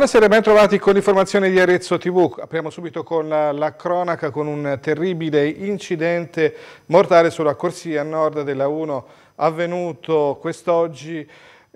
Buonasera, ben trovati con l'informazione di Arezzo TV. Apriamo subito con la, la, cronaca con un terribile incidente mortale sulla corsia nord della 1 avvenuto quest'oggi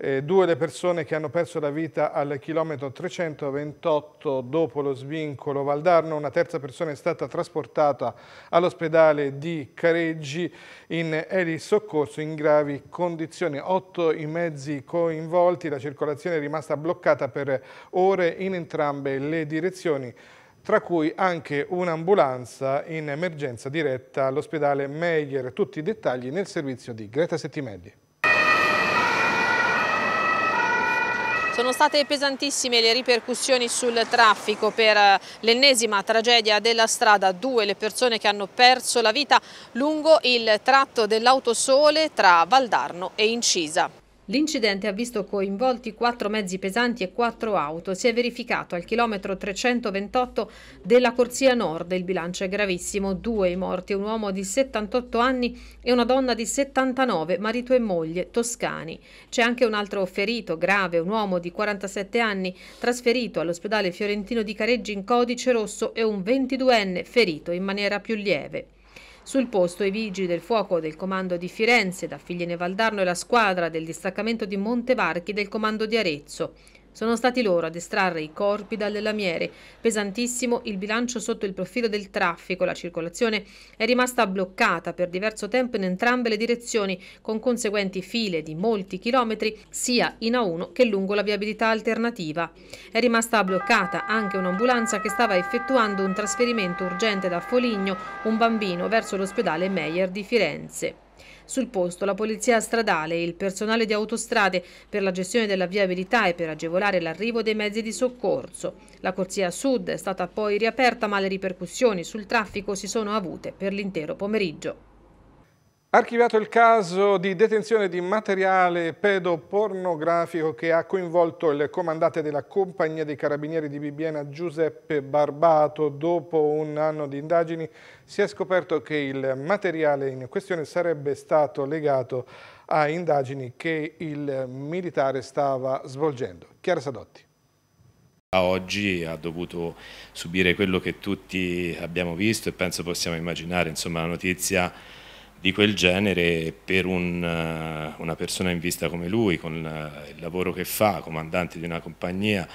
eh, due le persone che hanno perso la vita al chilometro 328 dopo lo svincolo Valdarno, una terza persona è stata trasportata all'ospedale di Careggi in eri soccorso in gravi condizioni, otto i mezzi coinvolti, la circolazione è rimasta bloccata per ore in entrambe le direzioni tra cui anche un'ambulanza in emergenza diretta all'ospedale Meyer. Tutti i dettagli nel servizio di Greta Settimedi. Sono state pesantissime le ripercussioni sul traffico per eh, l'ennesima tragedia della strada, due le persone che hanno perso la vita lungo il tratto dell'autosole tra Valdarno e Incisa. L'incidente ha visto coinvolti quattro mezzi pesanti e quattro auto. Si è verificato al chilometro 328 della corsia nord. Il bilancio è gravissimo. Due i morti, un uomo di 78 anni e una donna di 79, marito e moglie, toscani. C'è anche un altro ferito grave, un uomo di 47 anni, trasferito all'ospedale fiorentino di Careggi in codice rosso e un 22enne ferito in maniera più lieve. Sul posto i vigili del fuoco del comando di Firenze, da Figliene Valdarno e la squadra del distaccamento di Montevarchi del comando di Arezzo. Sono stati loro ad estrarre i corpi dalle lamiere. Pesantissimo il bilancio sotto il profilo del traffico. La circolazione è rimasta bloccata per diverso tempo in entrambe le direzioni, con conseguenti file di molti chilometri sia in A1 che lungo la viabilità alternativa. È rimasta bloccata anche un'ambulanza che stava effettuando un trasferimento urgente da Foligno, un bambino, verso l'ospedale Meyer di Firenze. Sul posto la polizia stradale e il personale di autostrade per la gestione della viabilità e per agevolare l'arrivo dei mezzi di soccorso. La corsia sud è stata poi riaperta ma le ripercussioni sul traffico si sono avute per l'intero pomeriggio. Archiviato il caso di detenzione di materiale pedopornografico che ha coinvolto il comandante della compagnia dei carabinieri di Bibbiena Giuseppe Barbato. Dopo un anno di indagini si è scoperto che il materiale in questione sarebbe stato legato a indagini che il militare stava svolgendo. Chiara Sadotti oggi ha dovuto subire quello che tutti abbiamo visto e penso possiamo immaginare, insomma la notizia di quel genere per un, eh, una persona in vista come lui, con eh, il lavoro che fa, comandante di una compagnia,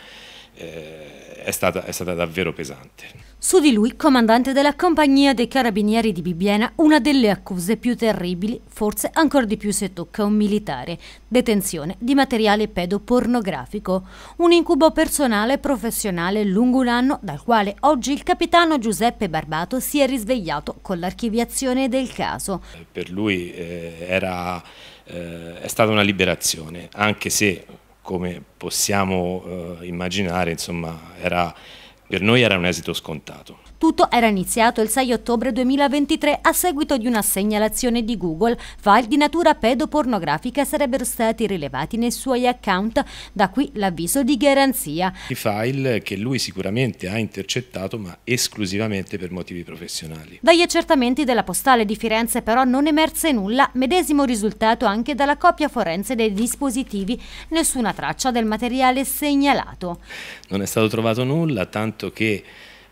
eh, è, stata, è stata davvero pesante. Su di lui, comandante della compagnia dei carabinieri di Bibbiena, una delle accuse più terribili, forse ancora di più se tocca un militare, detenzione di materiale pedopornografico, un incubo personale e professionale lungo un anno dal quale oggi il capitano Giuseppe Barbato si è risvegliato con l'archiviazione del caso. Per lui eh, era, eh, è stata una liberazione, anche se come possiamo eh, immaginare insomma, era per noi era un esito scontato. Tutto era iniziato il 6 ottobre 2023 a seguito di una segnalazione di Google. File di natura pedopornografica sarebbero stati rilevati nei suoi account, da qui l'avviso di garanzia. I file che lui sicuramente ha intercettato ma esclusivamente per motivi professionali. Dagli accertamenti della postale di Firenze però non emerse nulla, medesimo risultato anche dalla copia forense dei dispositivi, nessuna traccia del materiale segnalato. Non è stato trovato nulla, tanto che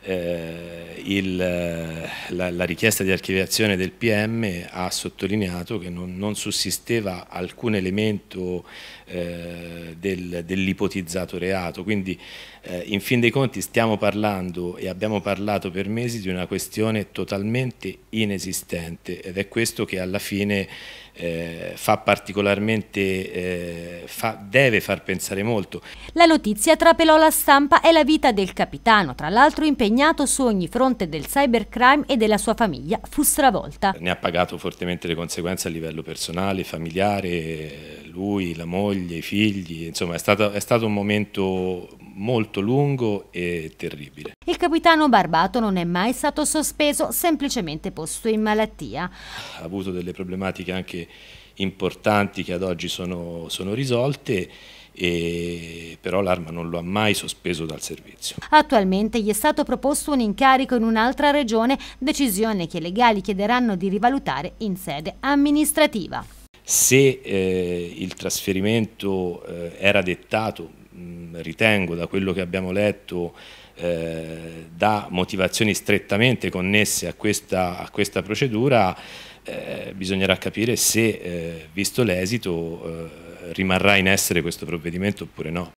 eh, il, eh, la, la, richiesta di archiviazione del PM ha sottolineato che non, non sussisteva alcun elemento eh, del, dell'ipotizzato reato, quindi eh, in fin dei conti stiamo parlando e abbiamo parlato per mesi di una questione totalmente inesistente ed è questo che alla fine eh, fa particolarmente, eh, fa, deve far pensare molto. La notizia trapelò la stampa e la vita del capitano, tra l'altro impegnato su ogni fronte del cybercrime e della sua famiglia, fu stravolta. Ne ha pagato fortemente le conseguenze a livello personale, familiare, lui, la moglie, i figli, insomma è stato, è stato un momento molto lungo e terribile. Il capitano Barbato non è mai stato sospeso, semplicemente posto in malattia. Ha avuto delle problematiche anche importanti che ad oggi sono, sono risolte e però l'arma non lo ha mai sospeso dal servizio. Attualmente gli è stato proposto un incarico in un'altra regione, decisione che i legali chiederanno di rivalutare in sede amministrativa. Se eh, il trasferimento eh, era dettato Mm, ritengo da quello che abbiamo letto eh, da motivazioni strettamente connesse a questa, a questa procedura, eh, bisognerà capire se, eh, visto l'esito, eh, rimarrà in essere questo provvedimento oppure no.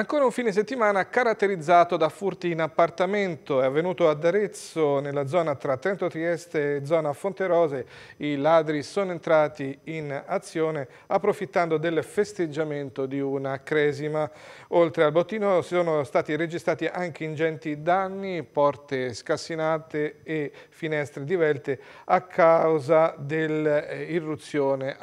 Ancora un fine settimana caratterizzato da furti in appartamento. È avvenuto ad Arezzo, nella zona tra Trento Trieste e zona Fonterose. I ladri sono entrati in azione approfittando del festeggiamento di una cresima. Oltre al bottino sono stati registrati anche ingenti danni, porte scassinate e finestre divelte a causa dell'irruzione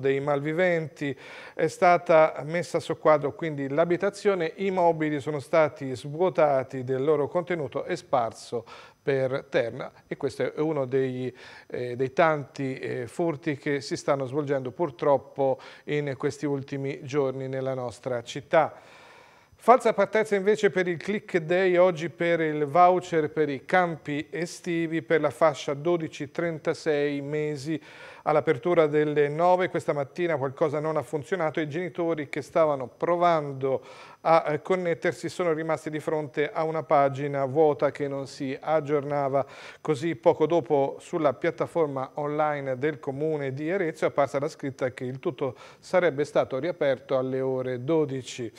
dei malviventi. È stata messa a soqquadro quindi l'abitazione occasione i mobili sono stati svuotati del loro contenuto e sparso per terra e questo è uno degli, eh, dei tanti eh, furti che si stanno svolgendo purtroppo in questi ultimi giorni nella nostra città. Falsa partenza invece per il click day oggi per il voucher per i campi estivi per la fascia 12-36 mesi. All'apertura delle 9 questa mattina qualcosa non ha funzionato e i genitori che stavano provando a eh, connettersi sono rimasti di fronte a una pagina vuota che non si aggiornava. Così poco dopo sulla piattaforma online del comune di Arezzo è apparsa la scritta che il tutto sarebbe stato riaperto alle ore 12.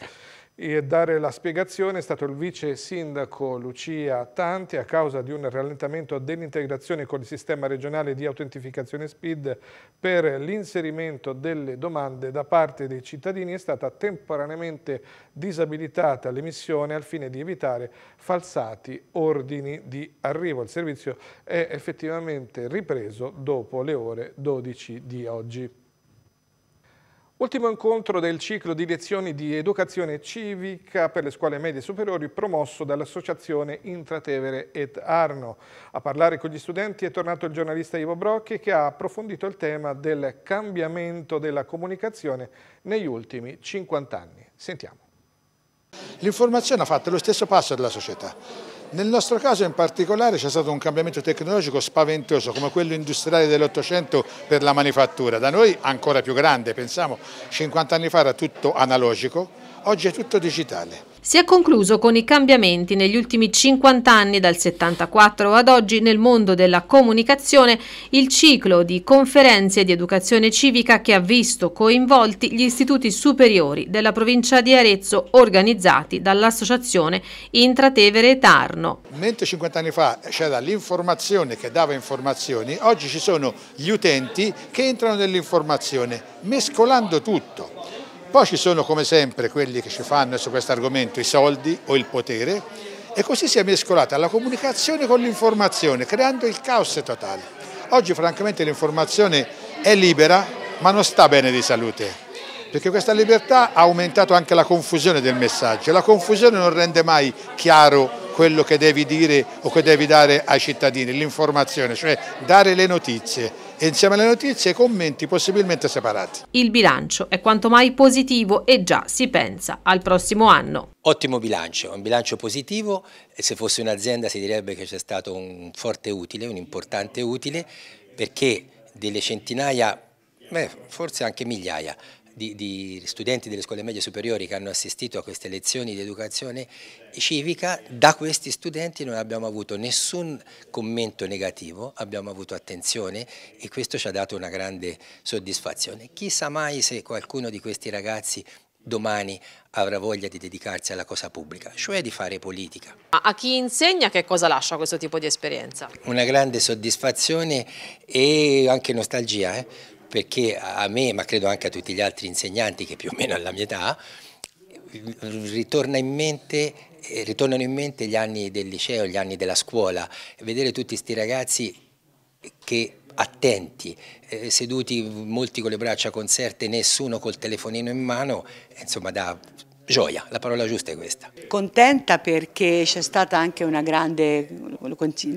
E dare la spiegazione è stato il vice sindaco Lucia Tanti a causa di un rallentamento dell'integrazione con il sistema regionale di autentificazione SPID per l'inserimento delle domande da parte dei cittadini è stata temporaneamente disabilitata l'emissione al fine di evitare falsati ordini di arrivo. Il servizio è effettivamente ripreso dopo le ore 12 di oggi. Ultimo incontro del ciclo di lezioni di educazione civica per le scuole medie superiori promosso dall'associazione Intratevere et Arno. A parlare con gli studenti è tornato il giornalista Ivo Brocchi che ha approfondito il tema del cambiamento della comunicazione negli ultimi 50 anni. Sentiamo. L'informazione ha fatto lo stesso passo della società nel nostro caso in particolare c'è stato un cambiamento tecnologico spaventoso come quello industriale dell'Ottocento per la manifattura, da noi ancora più grande, pensiamo 50 anni fa era tutto analogico, oggi è tutto digitale si è concluso con i cambiamenti negli ultimi 50 anni dal 74 ad oggi nel mondo della comunicazione il ciclo di conferenze di educazione civica che ha visto coinvolti gli istituti superiori della provincia di Arezzo organizzati dall'associazione Intratevere e Tarno. Mentre 50 anni fa c'era l'informazione che dava informazioni, oggi ci sono gli utenti che entrano nell'informazione mescolando tutto poi ci sono come sempre quelli che ci fanno su questo argomento i soldi o il potere e così si è mescolata la comunicazione con l'informazione creando il caos totale. Oggi francamente l'informazione è libera ma non sta bene di salute perché questa libertà ha aumentato anche la confusione del messaggio. La confusione non rende mai chiaro quello che devi dire o che devi dare ai cittadini, l'informazione, cioè dare le notizie e insieme alle notizie e commenti possibilmente separati. Il bilancio è quanto mai positivo e già si pensa al prossimo anno. Ottimo bilancio, un bilancio positivo e se fosse un'azienda si direbbe che c'è stato un forte utile, un importante utile perché delle centinaia, beh, forse anche migliaia di, di studenti delle scuole medie superiori che hanno assistito a queste lezioni di educazione civica, da questi studenti non abbiamo avuto nessun commento negativo, abbiamo avuto attenzione e questo ci ha dato una grande soddisfazione. Chissà mai se qualcuno di questi ragazzi domani avrà voglia di dedicarsi alla cosa pubblica, cioè di fare politica. A chi insegna che cosa lascia questo tipo di esperienza? Una grande soddisfazione e anche nostalgia, eh? perché a me, ma credo anche a tutti gli altri insegnanti che più o meno alla mia età, ritorna in mente eh, ritornano in mente gli anni del liceo, gli anni della scuola, vedere tutti questi ragazzi che attenti, eh, seduti molti con le braccia conserte, nessuno col telefonino in mano, insomma da gioia, la parola giusta è questa. Contenta perché c'è stata anche una grande,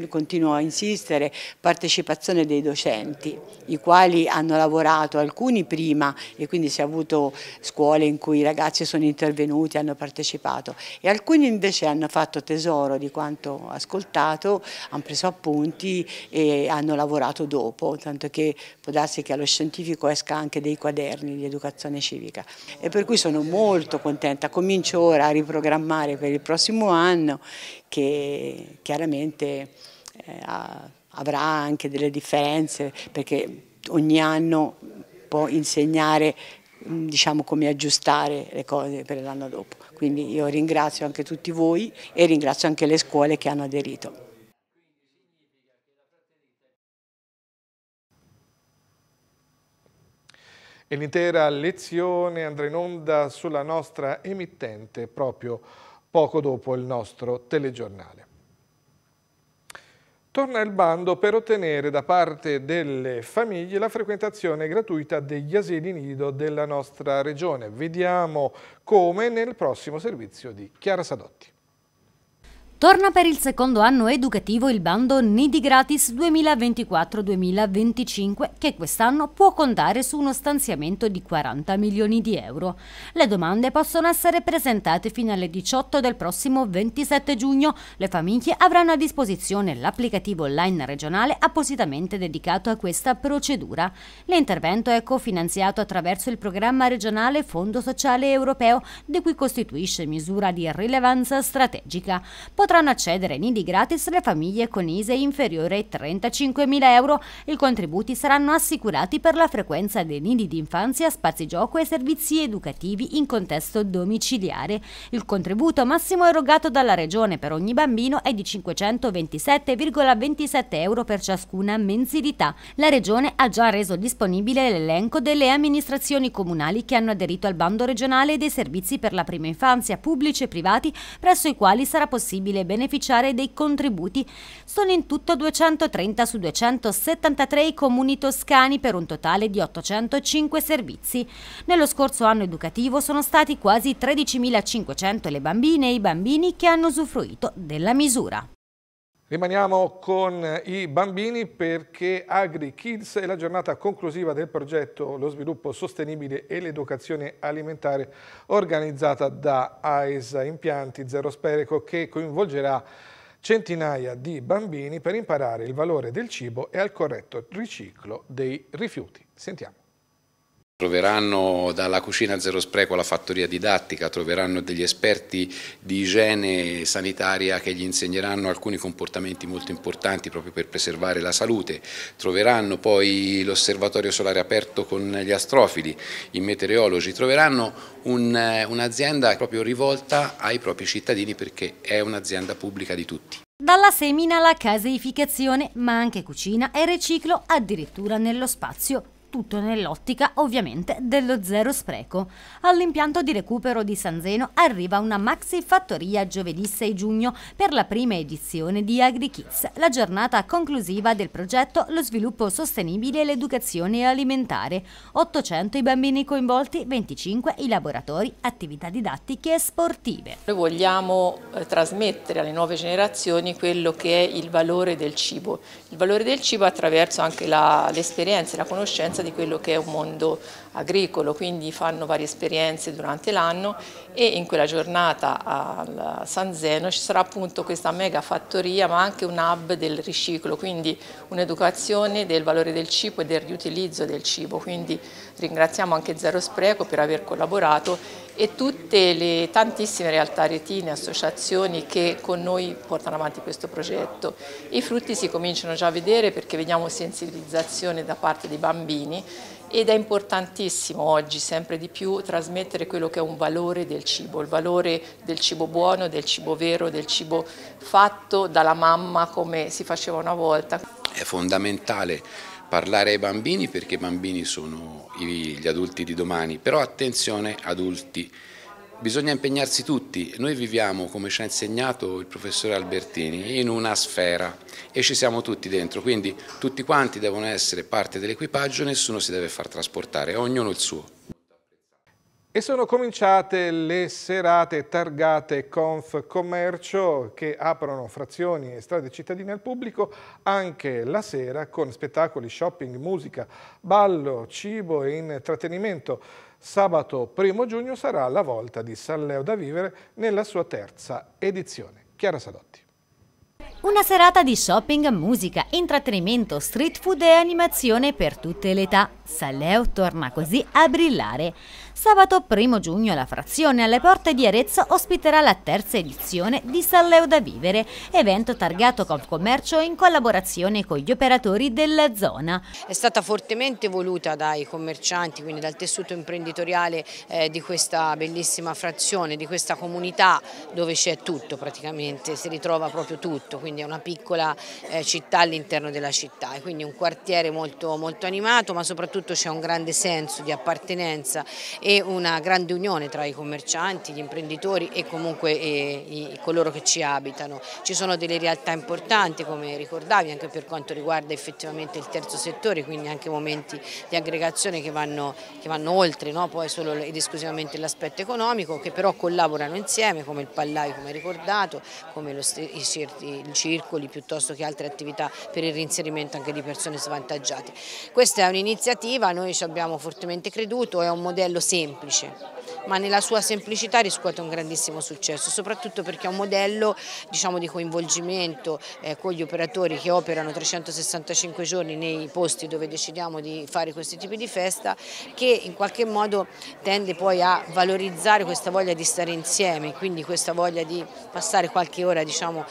continuo a insistere, partecipazione dei docenti, i quali hanno lavorato alcuni prima e quindi si è avuto scuole in cui i ragazzi sono intervenuti, hanno partecipato e alcuni invece hanno fatto tesoro di quanto ascoltato, hanno preso appunti e hanno lavorato dopo, tanto che può darsi che allo scientifico esca anche dei quaderni di educazione civica e per cui sono molto contenta aspetta, comincio ora a riprogrammare per il prossimo anno che chiaramente eh, avrà anche delle differenze perché ogni anno può insegnare mm, diciamo, come aggiustare le cose per l'anno dopo. Quindi io ringrazio anche tutti voi e ringrazio anche le scuole che hanno aderito. E l'intera lezione andrà in onda sulla nostra emittente proprio poco dopo il nostro telegiornale. Torna il bando per ottenere da parte delle famiglie la frequentazione gratuita degli asili nido della nostra regione. Vediamo come nel prossimo servizio di Chiara Sadotti. Torna per il secondo anno educativo il bando Nidi Gratis 2024-2025 che quest'anno può contare su uno stanziamento di 40 milioni di euro. Le domande possono essere presentate fino alle 18 del prossimo 27 giugno. Le famiglie avranno a disposizione l'applicativo online regionale appositamente dedicato a questa procedura. L'intervento è cofinanziato attraverso il programma regionale Fondo Sociale Europeo di cui costituisce misura di rilevanza strategica. Potrà potranno accedere ai nidi gratis le famiglie con ISE inferiore ai 35.000 euro. I contributi saranno assicurati per la frequenza dei nidi di infanzia, spazi gioco e servizi educativi in contesto domiciliare. Il contributo massimo erogato dalla Regione per ogni bambino è di 527,27 euro per ciascuna mensilità. La Regione ha già reso disponibile l'elenco delle amministrazioni comunali che hanno aderito al bando regionale dei servizi per la prima infanzia pubblici e privati presso i quali sarà possibile possibile beneficiare dei contributi. Sono in tutto 230 su 273 i comuni toscani per un totale di 805 servizi. Nello scorso anno educativo sono stati quasi 13.500 le bambine e i bambini che hanno usufruito della misura. Rimaniamo con i bambini perché Agri Kids è la giornata conclusiva del progetto Lo sviluppo sostenibile e l'educazione alimentare organizzata da AESA Impianti Zero Spreco che coinvolgerà centinaia di bambini per imparare il valore del cibo e al corretto riciclo dei rifiuti. Sentiamo. Troveranno dalla cucina zero spreco alla fattoria didattica, troveranno degli esperti di igiene sanitaria che gli insegneranno alcuni comportamenti molto importanti proprio per preservare la salute, troveranno poi l'osservatorio solare aperto con gli astrofili, i meteorologi, troveranno eh, un'azienda un proprio rivolta ai propri cittadini perché è un'azienda pubblica di tutti. Dalla semina alla caseificazione, ma anche cucina e riciclo addirittura nello spazio tutto nell'ottica ovviamente dello zero spreco. All'impianto di recupero di San Zeno arriva una maxi fattoria giovedì 6 giugno per la prima edizione di AgriKids, la giornata conclusiva del progetto Lo sviluppo sostenibile e l'educazione alimentare. 800 i bambini coinvolti, 25 i laboratori, attività didattiche e sportive. Noi vogliamo eh, trasmettere alle nuove generazioni quello che è il valore del cibo, il valore del cibo attraverso anche l'esperienza e la conoscenza di quello che è un mondo agricolo, quindi fanno varie esperienze durante l'anno e in quella giornata a San Zeno ci sarà appunto questa mega fattoria ma anche un hub del riciclo, quindi un'educazione del valore del cibo e del riutilizzo del cibo, quindi ringraziamo anche Zero Spreco per aver collaborato e tutte le tantissime realtà, retine, associazioni che con noi portano avanti questo progetto. I frutti si cominciano già a vedere perché vediamo sensibilizzazione da parte dei bambini ed è importantissimo oggi sempre di più trasmettere quello che è un valore del cibo, il valore del cibo buono, del cibo vero, del cibo fatto dalla mamma come si faceva una volta. È fondamentale parlare ai bambini perché i bambini sono gli adulti di domani, però attenzione adulti Bisogna impegnarsi tutti, noi viviamo, come ci ha insegnato il professore Albertini, in una sfera e ci siamo tutti dentro, quindi tutti quanti devono essere parte dell'equipaggio, nessuno si deve far trasportare, ognuno il suo. E sono cominciate le serate targate Conf Commercio che aprono frazioni e strade cittadine al pubblico anche la sera con spettacoli, shopping, musica, ballo, cibo e intrattenimento. Sabato 1 giugno sarà la volta di San Leo da vivere nella sua terza edizione. Chiara Sadotti. Una serata di shopping, musica, intrattenimento, street food e animazione per tutte le età. Saleo torna così a brillare. Sabato 1 giugno la frazione alle porte di Arezzo ospiterà la terza edizione di Saleo da Vivere, evento targato commercio in collaborazione con gli operatori della zona. È stata fortemente voluta dai commercianti, quindi dal tessuto imprenditoriale eh, di questa bellissima frazione, di questa comunità dove c'è tutto praticamente, si ritrova proprio tutto, quindi è una piccola eh, città all'interno della città e quindi un quartiere molto, molto animato ma soprattutto soprattutto c'è un grande senso di appartenenza e una grande unione tra i commercianti, gli imprenditori e comunque i, eh, i, coloro che ci abitano. Ci sono delle realtà importanti come ricordavi anche per quanto riguarda effettivamente il terzo settore, quindi anche momenti di aggregazione che vanno, che vanno oltre no? poi solo ed esclusivamente l'aspetto economico, che però collaborano insieme come il Pallaio come ricordato, come lo, i, i, i circoli piuttosto che altre attività per il reinserimento anche di persone svantaggiate. Questa è un'iniziativa cooperativa noi ci abbiamo fortemente creduto, è un modello semplice, ma nella sua semplicità riscuote un grandissimo successo, soprattutto perché è un modello diciamo, di coinvolgimento eh, con gli operatori che operano 365 giorni nei posti dove decidiamo di fare questi tipi di festa, che in qualche modo tende poi a valorizzare questa voglia di stare insieme, quindi questa voglia di passare qualche ora diciamo,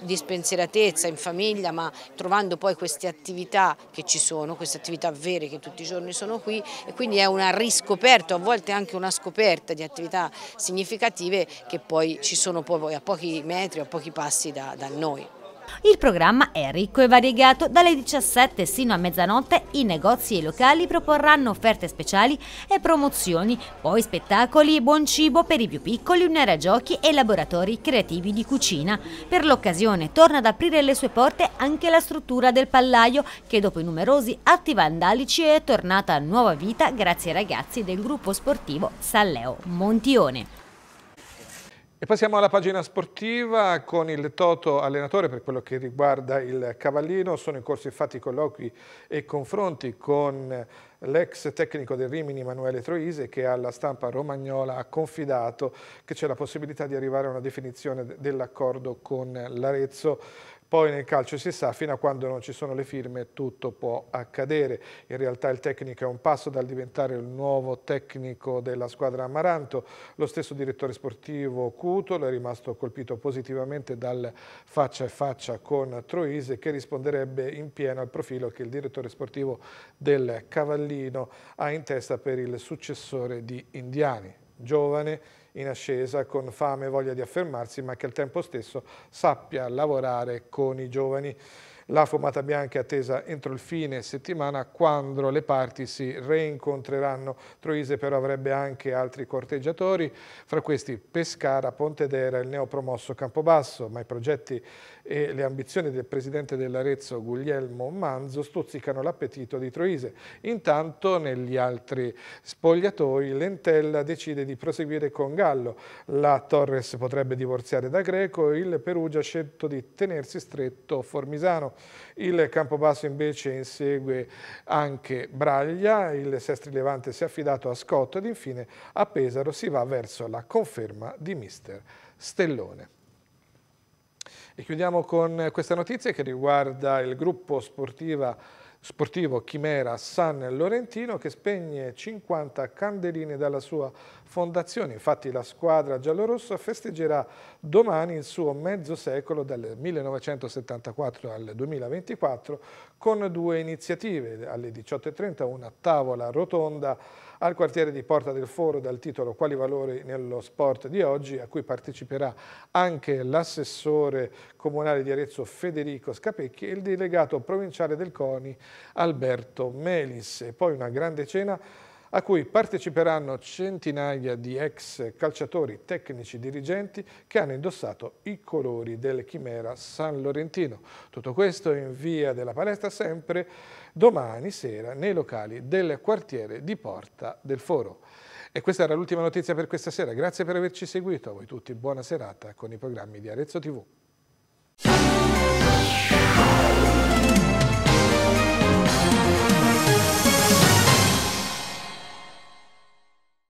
di spensieratezza in famiglia, ma trovando poi queste attività che ci sono, queste attività vere che tutti tutti i giorni sono qui e quindi è una riscoperta, a volte anche una scoperta di attività significative che poi ci sono poi a pochi metri, a pochi passi da, da noi il programma è ricco e variegato. Dalle 17 sino a mezzanotte i negozi e i locali proporranno offerte speciali e promozioni, poi spettacoli e buon cibo per i più piccoli, un'area giochi e laboratori creativi di cucina. Per l'occasione torna ad aprire le sue porte anche la struttura del Pallaio che dopo i numerosi atti vandalici è tornata a nuova vita grazie ai ragazzi del gruppo sportivo Salleo Montione. E passiamo alla pagina sportiva con il Toto allenatore per quello che riguarda il Cavallino. Sono in corso infatti colloqui e confronti con l'ex tecnico del Rimini Emanuele Troise che alla stampa romagnola ha confidato che c'è la possibilità di arrivare a una definizione dell'accordo con l'Arezzo. Poi nel calcio si sa, fino a quando non ci sono le firme tutto può accadere. In realtà il tecnico è un passo dal diventare il nuovo tecnico della squadra Amaranto. Lo stesso direttore sportivo Cutolo è rimasto colpito positivamente dal faccia a faccia con Troise che risponderebbe in pieno al profilo che il direttore sportivo del Cavallino ha in testa per il successore di Indiani. Giovane, in ascesa con fame e voglia di affermarsi, ma che al tempo stesso sappia lavorare con i giovani. La fumata bianca è attesa entro il fine settimana quando le parti si reincontreranno. Troise però avrebbe anche altri corteggiatori, fra questi Pescara, Pontedera e il neopromosso Campobasso, ma i progetti e le ambizioni del presidente dell'Arezzo Guglielmo Manzo stuzzicano l'appetito di Troise. Intanto negli altri spogliatoi Lentella decide di proseguire con Gallo, la Torres potrebbe divorziare da Greco, il Perugia ha scelto di tenersi stretto Formisano, il Campobasso invece insegue anche Braglia, il Sestri Levante si è affidato a Scotto ed infine a Pesaro si va verso la conferma di mister Stellone. E chiudiamo con questa notizia che riguarda il gruppo sportiva, sportivo Chimera San Lorentino che spegne 50 candeline dalla sua fondazione. Infatti la squadra giallorossa festeggerà domani il suo mezzo secolo dal 1974 al 2024 con due iniziative. Alle 18.30 una tavola rotonda al quartiere di Porta del Foro dal titolo Quali valori nello sport di oggi a cui parteciperà anche l'assessore comunale di Arezzo Federico Scapecchi e il delegato provinciale del CONI Alberto Melis. E poi una grande cena a cui parteciperanno centinaia di ex calciatori, tecnici, dirigenti che hanno indossato i colori del Chimera San Lorentino. Tutto questo in via della palestra sempre domani sera nei locali del quartiere di Porta del Foro. E questa era l'ultima notizia per questa sera. Grazie per averci seguito. A voi tutti buona serata con i programmi di Arezzo TV.